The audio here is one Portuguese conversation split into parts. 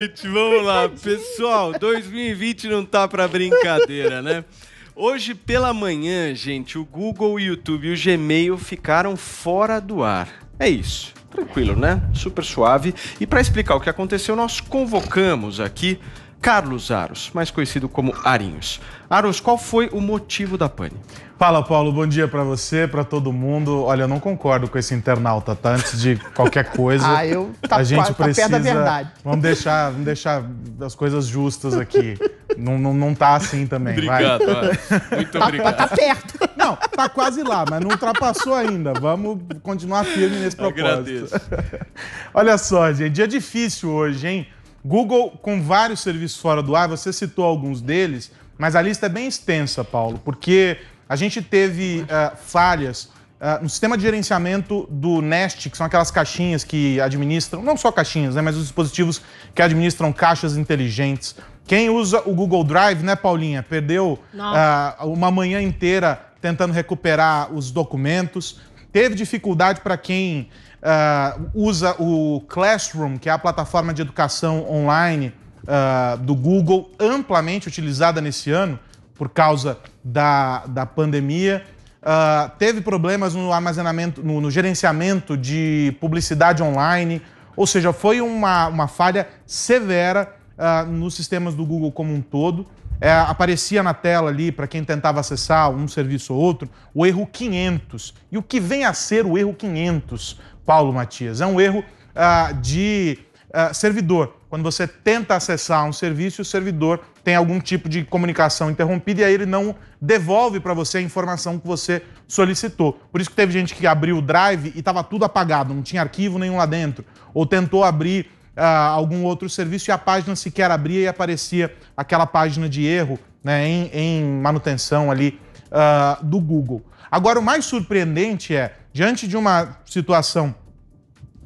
Gente, vamos lá, pessoal. 2020 não tá para brincadeira, né? Hoje pela manhã, gente, o Google, o YouTube e o Gmail ficaram fora do ar. É isso. Tranquilo, né? Super suave. E para explicar o que aconteceu, nós convocamos aqui Carlos Aros, mais conhecido como Arinhos. Aros, qual foi o motivo da pane? Fala, Paulo. Bom dia para você, para todo mundo. Olha, eu não concordo com esse internauta, tá? Antes de qualquer coisa, ah, eu tá, a gente tá precisa. Perto da verdade. Vamos deixar, vamos deixar as coisas justas aqui. não, não, não tá assim também. Obrigado. Vai. Muito tá, obrigado. Tá, tá perto. Não, tá quase lá, mas não ultrapassou ainda. Vamos continuar firme nesse propósito. Agradeço. Olha só, gente, dia difícil hoje, hein? Google com vários serviços fora do ar, você citou alguns deles, mas a lista é bem extensa, Paulo, porque a gente teve uh, falhas Uh, no sistema de gerenciamento do Nest, que são aquelas caixinhas que administram, não só caixinhas, né, mas os dispositivos que administram caixas inteligentes. Quem usa o Google Drive, né, Paulinha, perdeu uh, uma manhã inteira tentando recuperar os documentos. Teve dificuldade para quem uh, usa o Classroom, que é a plataforma de educação online uh, do Google, amplamente utilizada nesse ano por causa da, da pandemia. Uh, teve problemas no armazenamento, no, no, gerenciamento de publicidade online, ou seja, foi uma, uma falha severa uh, nos sistemas do Google como um todo é, aparecia na tela ali para quem tentava acessar um serviço ou outro, o erro 500. E o que vem a ser o erro 500, Paulo Matias? É um erro ah, de ah, servidor. Quando você tenta acessar um serviço, o servidor tem algum tipo de comunicação interrompida e aí ele não devolve para você a informação que você solicitou. Por isso que teve gente que abriu o Drive e estava tudo apagado, não tinha arquivo nenhum lá dentro. Ou tentou abrir ah, algum outro serviço e a página sequer abria e aparecia aquela página de erro né, em, em manutenção ali ah, do Google. Agora, o mais surpreendente é, diante de uma situação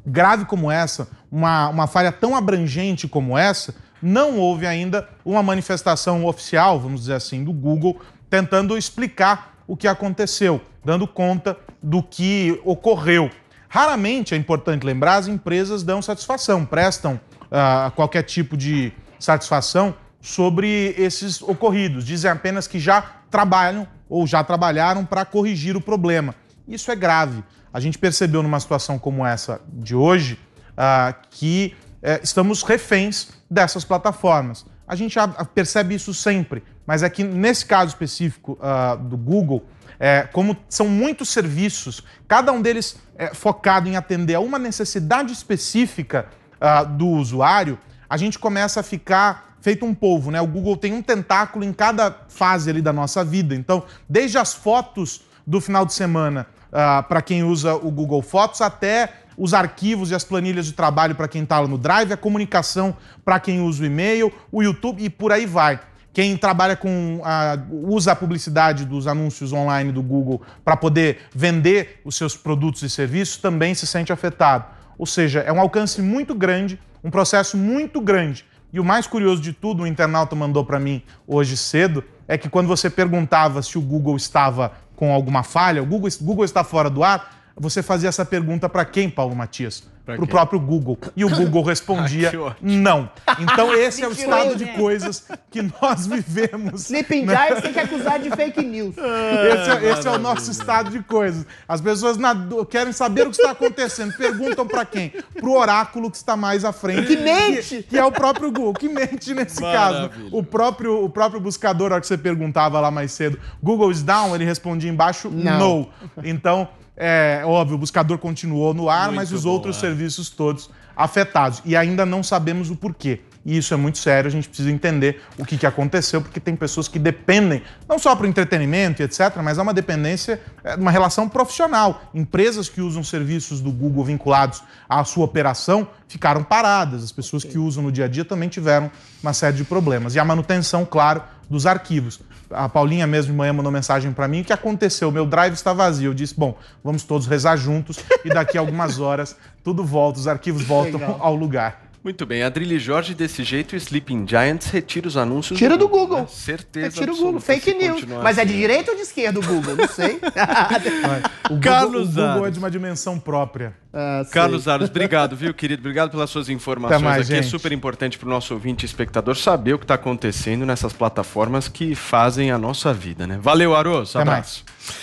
grave como essa, uma, uma falha tão abrangente como essa, não houve ainda uma manifestação oficial, vamos dizer assim, do Google tentando explicar o que aconteceu, dando conta do que ocorreu. Raramente, é importante lembrar, as empresas dão satisfação, prestam uh, qualquer tipo de satisfação sobre esses ocorridos. Dizem apenas que já trabalham ou já trabalharam para corrigir o problema. Isso é grave. A gente percebeu numa situação como essa de hoje uh, que uh, estamos reféns dessas plataformas. A gente percebe isso sempre, mas é que nesse caso específico uh, do Google, é, como são muitos serviços, cada um deles é focado em atender a uma necessidade específica uh, do usuário, a gente começa a ficar feito um povo, né? O Google tem um tentáculo em cada fase ali da nossa vida. Então, desde as fotos do final de semana uh, ah, para quem usa o Google Fotos até os arquivos e as planilhas de trabalho para quem está lá no Drive, a comunicação para quem usa o e-mail, o YouTube e por aí vai. Quem trabalha com a, usa a publicidade dos anúncios online do Google para poder vender os seus produtos e serviços também se sente afetado. Ou seja, é um alcance muito grande, um processo muito grande. E o mais curioso de tudo, o internauta mandou para mim hoje cedo, é que quando você perguntava se o Google estava com alguma falha, o Google, Google está fora do ar, você fazia essa pergunta para quem, Paulo Matias? Para o próprio Google. E o Google respondia ah, não. Então, esse é o estado de coisas que nós vivemos. Sleeping né? tem que acusar de fake news. Esse, é, esse é o nosso estado de coisas. As pessoas na, querem saber o que está acontecendo. Perguntam para quem? Para o oráculo que está mais à frente. Que mente! Que, que é o próprio Google, que mente nesse Maravilha. caso. O próprio, o próprio buscador, a hora que você perguntava lá mais cedo, Google is down, ele respondia embaixo, não. no. Então, é, é, óbvio, o buscador continuou no ar, muito mas os bom, outros é. serviços todos afetados. E ainda não sabemos o porquê. E isso é muito sério, a gente precisa entender o que, que aconteceu, porque tem pessoas que dependem, não só para o entretenimento e etc., mas há é uma dependência, é, uma relação profissional. Empresas que usam serviços do Google vinculados à sua operação ficaram paradas. As pessoas okay. que usam no dia a dia também tiveram uma série de problemas. E a manutenção, claro, dos arquivos. A Paulinha mesmo de manhã mandou mensagem para mim, o que aconteceu? Meu drive está vazio. Eu disse, bom, vamos todos rezar juntos e daqui a algumas horas tudo volta, os arquivos voltam Legal. ao lugar. Muito bem, Adrilho Jorge desse jeito, Sleeping Giants retira os anúncios. Tira do Google. Google. Né? Certeza. Retira o Google. Fake news. Mas é assim. é de direita ou de esquerda o Google? Não sei. o Google, o Google é de uma dimensão própria. Ah, Carlos Aros, obrigado, viu, querido? Obrigado pelas suas informações mais, aqui. É gente. É super importante para o nosso ouvinte e espectador saber o que está acontecendo nessas plataformas que fazem a nossa vida, né? Valeu, Aros. Até abraço. Mais.